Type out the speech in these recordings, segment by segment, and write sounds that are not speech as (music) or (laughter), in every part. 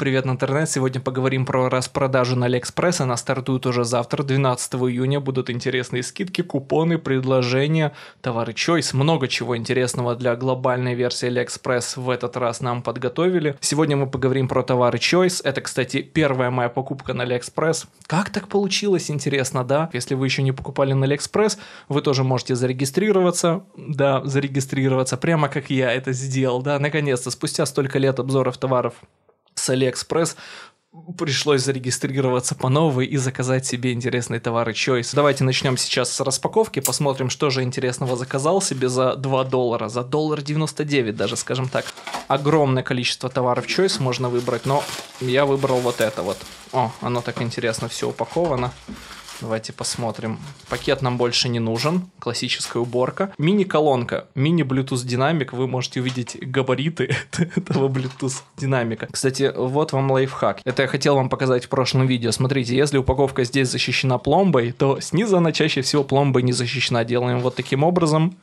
Привет, интернет! Сегодня поговорим про распродажу на Алиэкспресс. Она стартует уже завтра, 12 июня. Будут интересные скидки, купоны, предложения, товары Choice. Много чего интересного для глобальной версии Алиэкспресс в этот раз нам подготовили. Сегодня мы поговорим про товары Choice. Это, кстати, первая моя покупка на Алиэкспресс. Как так получилось, интересно, да? Если вы еще не покупали на Алиэкспресс, вы тоже можете зарегистрироваться. Да, зарегистрироваться, прямо как я это сделал, да, наконец-то, спустя столько лет обзоров товаров с Алиэкспресс, пришлось зарегистрироваться по новой и заказать себе интересные товары Choice. Давайте начнем сейчас с распаковки, посмотрим, что же интересного заказал себе за 2 доллара, за доллар 99 даже, скажем так. Огромное количество товаров Choice можно выбрать, но я выбрал вот это вот. О, оно так интересно все упаковано. Давайте посмотрим. Пакет нам больше не нужен. Классическая уборка. Мини-колонка. Мини-Bluetooth динамик. Вы можете увидеть габариты (laughs) этого Bluetooth динамика. Кстати, вот вам лайфхак. Это я хотел вам показать в прошлом видео. Смотрите, если упаковка здесь защищена пломбой, то снизу она чаще всего пломбой не защищена. Делаем вот таким образом.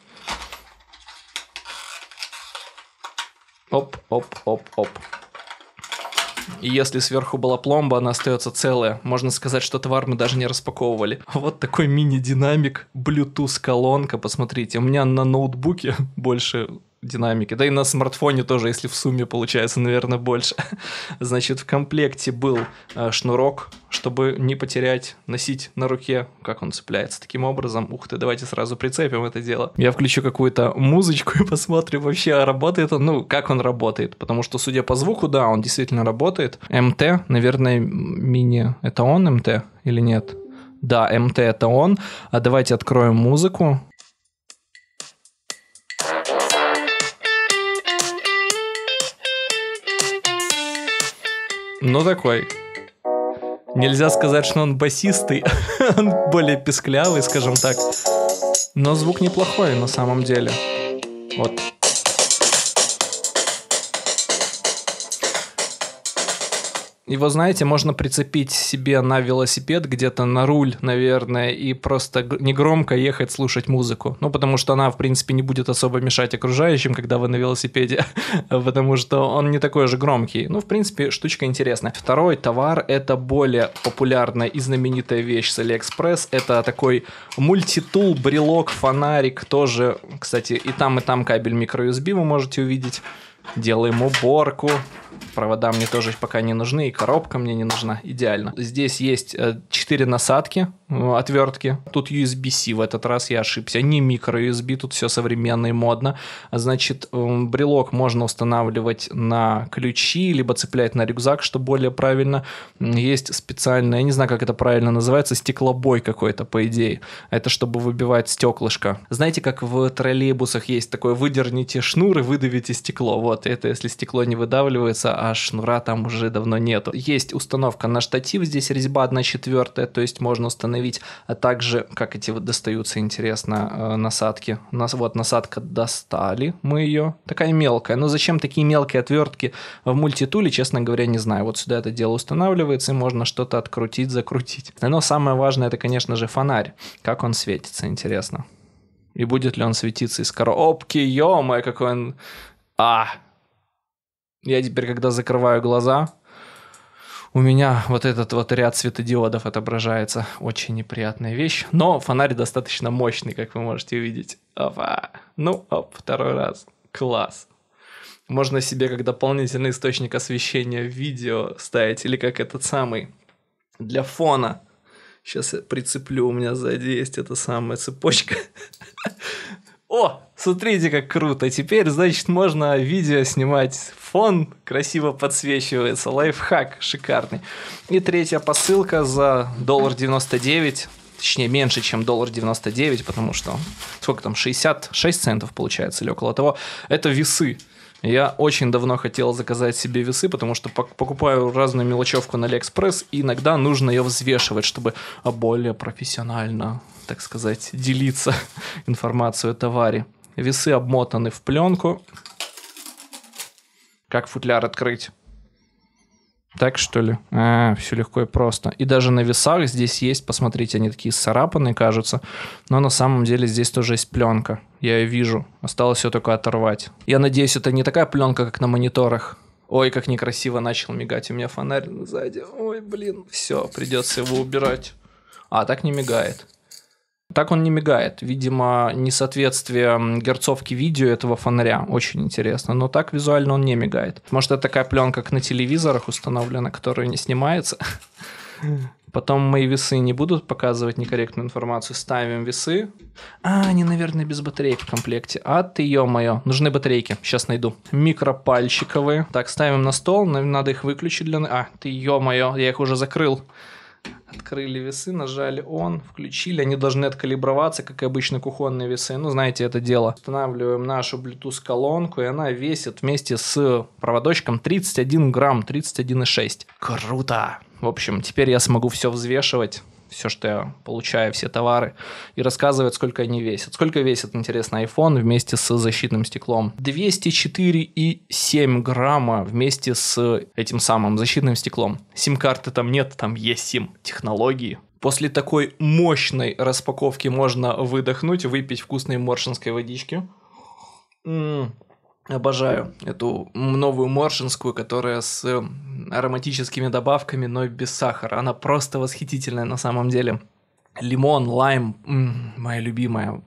Оп, оп, оп, оп. И если сверху была пломба, она остается целая. Можно сказать, что товар мы даже не распаковывали. Вот такой мини-динамик, Bluetooth-колонка, посмотрите. У меня на ноутбуке (laughs) больше динамики. Да и на смартфоне тоже, если в сумме получается, наверное, больше. Значит, в комплекте был э, шнурок, чтобы не потерять, носить на руке, как он цепляется таким образом. Ух ты, давайте сразу прицепим это дело. Я включу какую-то музычку и (laughs) посмотрю вообще, а работает он, ну, как он работает. Потому что, судя по звуку, да, он действительно работает. МТ, наверное, мини... Это он МТ или нет? Да, МТ это он. А давайте откроем музыку. Ну, такой. Нельзя сказать, что он басистый, (laughs) он более песклявый, скажем так. Но звук неплохой на самом деле. Вот Его, знаете, можно прицепить себе на велосипед, где-то на руль, наверное, и просто негромко ехать слушать музыку. Ну, потому что она, в принципе, не будет особо мешать окружающим, когда вы на велосипеде, (laughs) потому что он не такой же громкий. Ну, в принципе, штучка интересная. Второй товар — это более популярная и знаменитая вещь с AliExpress. Это такой мультитул, брелок, фонарик тоже. Кстати, и там, и там кабель микро-USB вы можете увидеть. Делаем уборку. Провода мне тоже пока не нужны, и коробка мне не нужна. Идеально. Здесь есть 4 э, насадки, э, отвертки. Тут USB-C в этот раз я ошибся. Не микро-USB, тут все современно и модно. Значит, эм, брелок можно устанавливать на ключи, либо цеплять на рюкзак, что более правильно. Есть специальное я не знаю, как это правильно называется, стеклобой какой-то, по идее. Это чтобы выбивать стеклышко. Знаете, как в троллейбусах есть такое, выдерните шнур и выдавите стекло. Вот, это если стекло не выдавливается, крутится, а шнура там уже давно нету. Есть установка на штатив, здесь резьба одна четвертая, то есть можно установить, а также, как эти вот достаются, интересно, э, насадки. У нас вот насадка достали, мы ее, такая мелкая, но зачем такие мелкие отвертки в мультитуле, честно говоря, не знаю. Вот сюда это дело устанавливается, и можно что-то открутить, закрутить. Но самое важное, это, конечно же, фонарь. Как он светится, интересно. И будет ли он светиться из коробки? Ё-моё, какой он... А, я теперь, когда закрываю глаза, у меня вот этот вот ряд светодиодов отображается. Очень неприятная вещь. Но фонарь достаточно мощный, как вы можете увидеть. Опа. Ну, оп, второй раз. Класс. Можно себе как дополнительный источник освещения видео ставить, или как этот самый для фона. Сейчас я прицеплю, у меня сзади есть эта самая цепочка. (laughs) О, смотрите, как круто. Теперь, значит, можно видео снимать. Фон красиво подсвечивается. Лайфхак шикарный. И третья посылка за доллар 99 точнее меньше, чем доллар 99, потому что сколько там, 66 центов получается или около того, это весы. Я очень давно хотел заказать себе весы, потому что покупаю разную мелочевку на Алиэкспресс, и иногда нужно ее взвешивать, чтобы более профессионально, так сказать, делиться (laughs) информацией о товаре. Весы обмотаны в пленку. Как футляр открыть? Так что ли? А, все легко и просто. И даже на весах здесь есть, посмотрите, они такие сарапанные кажутся, но на самом деле здесь тоже есть пленка. Я ее вижу. Осталось ее только оторвать. Я надеюсь, это не такая пленка, как на мониторах. Ой, как некрасиво начал мигать у меня фонарь сзади. Ой, блин, все, придется его убирать. А, так не мигает. Так он не мигает. Видимо, несоответствие герцовки видео этого фонаря. Очень интересно. Но так визуально он не мигает. Может, это такая пленка, как на телевизорах установлена, которая не снимается. (laughs) Потом мои весы не будут показывать некорректную информацию. Ставим весы. А, они, наверное, без батареек в комплекте. А ты, ё-моё, нужны батарейки. Сейчас найду. Микропальчиковые. Так, ставим на стол. Надо их выключить для... А, ты, ё-моё, я их уже закрыл открыли весы, нажали он, включили. Они должны откалиброваться, как и обычно кухонные весы. Ну, знаете, это дело. Устанавливаем нашу Bluetooth колонку, и она весит вместе с проводочком 31 грамм, 31,6. Круто! В общем, теперь я смогу все взвешивать все, что я получаю, все товары, и рассказывает, сколько они весят. Сколько весит, интересно, iPhone вместе с защитным стеклом? 204,7 грамма вместе с этим самым защитным стеклом. Сим-карты там нет, там есть сим-технологии. После такой мощной распаковки можно выдохнуть, выпить вкусной моршинской водички. М-м, обожаю эту новую моршинскую, которая с ароматическими добавками, но без сахара. Она просто восхитительная на самом деле. Лимон, лайм, м-м, моя любимая,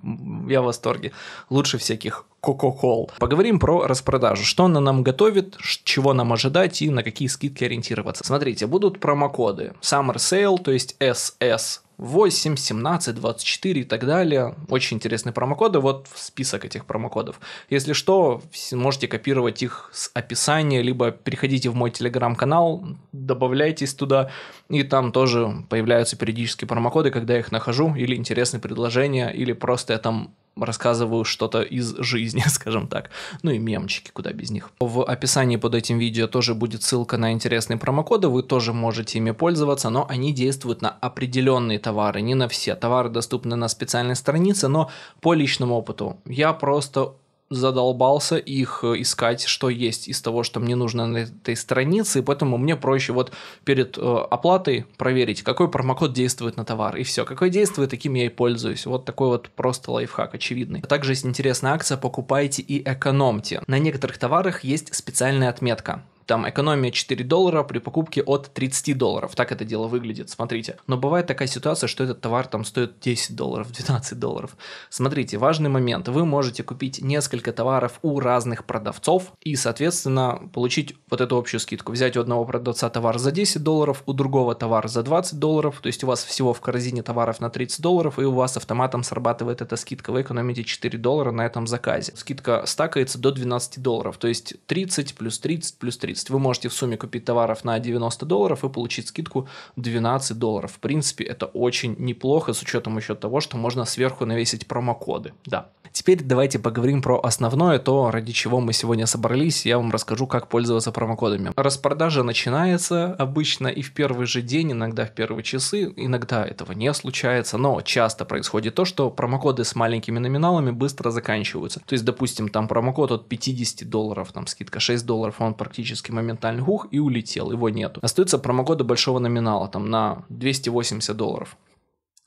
я в восторге. Лучше всяких кока-кол. Поговорим про распродажу. Что она нам готовит, чего нам ожидать и на какие скидки ориентироваться. Смотрите, будут промокоды. Summer Sale, то есть SS 8, 17, 24 и так далее. Очень интересные промокоды, вот список этих промокодов. Если что, можете копировать их с описания, либо переходите в мой телеграм-канал, добавляйтесь туда, и там тоже появляются периодические промокоды, когда я их нахожу, или интересные предложения, или просто я там рассказываю что-то из жизни, (laughs) скажем так. Ну и мемчики, куда без них. В описании под этим видео тоже будет ссылка на интересные промокоды, вы тоже можете ими пользоваться, но они действуют на определенные товары, не на все. Товары доступны на специальной странице, но по личному опыту. Я просто задолбался их э, искать, что есть из того, что мне нужно на этой странице, и поэтому мне проще вот перед э, оплатой проверить, какой промокод действует на товар, и все. Какой действует, таким я и пользуюсь. Вот такой вот просто лайфхак очевидный. Также есть интересная акция «Покупайте и экономьте». На некоторых товарах есть специальная отметка там экономия 4 доллара при покупке от 30 долларов. Так это дело выглядит, смотрите. Но бывает такая ситуация, что этот товар там стоит 10 долларов, 12 (laughs) долларов. Смотрите, важный момент. Вы можете купить несколько товаров у разных продавцов и, соответственно, получить вот эту общую скидку. Взять у одного продавца товар за 10 долларов, у другого товар за 20 долларов. То есть у вас всего в корзине товаров на 30 долларов, и у вас автоматом срабатывает эта скидка. Вы экономите 4 доллара на этом заказе. Скидка стакается до 12 долларов. То есть 30 плюс 30 плюс 30. 30. Вы можете в сумме купить товаров на 90 долларов и получить скидку 12 долларов. В принципе, это очень неплохо с учетом еще того, что можно сверху навесить промокоды. Да. Теперь давайте поговорим про основное, то, ради чего мы сегодня собрались. Я вам расскажу, как пользоваться промокодами. Распродажа начинается обычно и в первый же день, иногда в первые часы. Иногда этого не случается, но часто происходит то, что промокоды с маленькими номиналами быстро заканчиваются. То есть, допустим, там промокод от 50 долларов, там скидка 6 долларов, он практически практически моментальный хух и улетел, его нету. Остаются промокоды большого номинала, там на 280 долларов.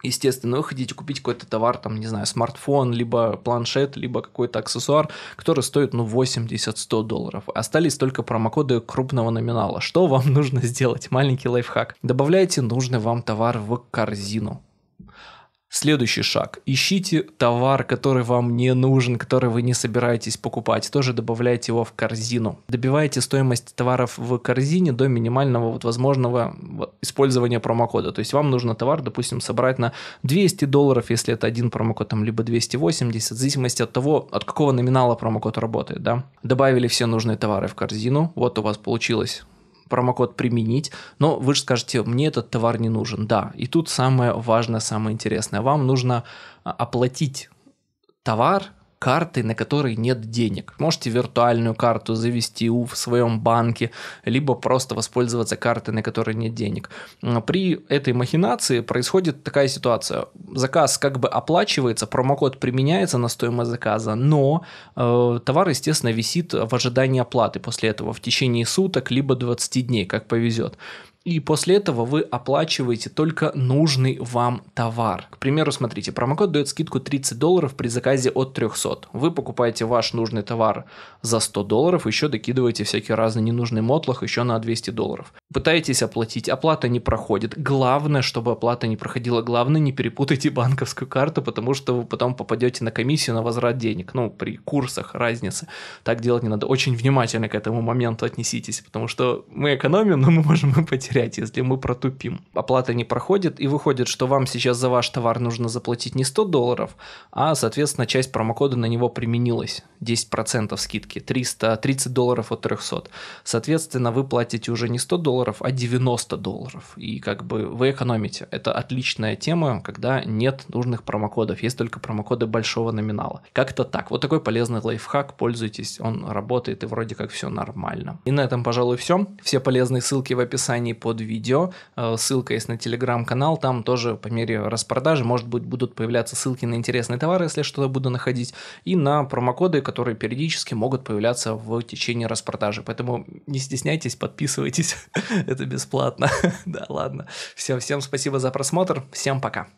Естественно, вы хотите купить какой-то товар, там, не знаю, смартфон, либо планшет, либо какой-то аксессуар, который стоит, ну, 80-100 долларов. Остались только промокоды крупного номинала. Что вам (laughs) нужно сделать? Маленький лайфхак. Добавляйте нужный вам товар в корзину Следующий шаг. Ищите товар, который вам не нужен, который вы не собираетесь покупать. Тоже добавляйте его в корзину. Добивайте стоимость товаров в корзине до минимального вот возможного использования промокода. То есть вам нужно товар, допустим, собрать на 200 долларов, если это один промокод, там, либо 280, в зависимости от того, от какого номинала промокод работает. Да? Добавили все нужные товары в корзину. Вот у вас получилось промокод применить, но вы же скажете, мне этот товар не нужен. Да, и тут самое важное, самое интересное. Вам нужно а, оплатить товар, карты, на которой нет денег. Можете виртуальную карту завести у в своем банке, либо просто воспользоваться картой, на которой нет денег. При этой махинации происходит такая ситуация. Заказ как бы оплачивается, промокод применяется на стоимость заказа, но э, товар, естественно, висит в ожидании оплаты после этого в течение суток, либо 20 дней, как повезет. И после этого вы оплачиваете только нужный вам товар. К примеру, смотрите, промокод дает скидку 30 долларов при заказе от 300. Вы покупаете ваш нужный товар за 100 долларов, еще докидываете всякие разные ненужные мотлах еще на 200 долларов. Пытаетесь оплатить, оплата не проходит. Главное, чтобы оплата не проходила. Главное, не перепутайте банковскую карту, потому что вы потом попадете на комиссию на возврат денег. Ну, при курсах разницы. Так делать не надо. Очень внимательно к этому моменту отнеситесь, потому что мы экономим, но мы можем и потерять, если мы протупим. Оплата не проходит, и выходит, что вам сейчас за ваш товар нужно заплатить не 100 долларов, а, соответственно, часть промокода на него применилась. 10% скидки, 300, 30 долларов от 300. Соответственно, вы платите уже не 100 долларов, долларов, а 90 долларов. И как бы вы экономите. Это отличная тема, когда нет нужных промокодов, есть только промокоды большого номинала. Как-то так. Вот такой полезный лайфхак, пользуйтесь, он работает и вроде как все нормально. И на этом, пожалуй, все. Все полезные ссылки в описании под видео. Э, ссылка есть на телеграм-канал, там тоже по мере распродажи, может быть, будут появляться ссылки на интересные товары, если что-то буду находить, и на промокоды, которые периодически могут появляться в течение распродажи. Поэтому не стесняйтесь, подписывайтесь. (laughs) (laughs) Это бесплатно. (laughs) Да, ладно. Все, всем спасибо за просмотр. Всем пока.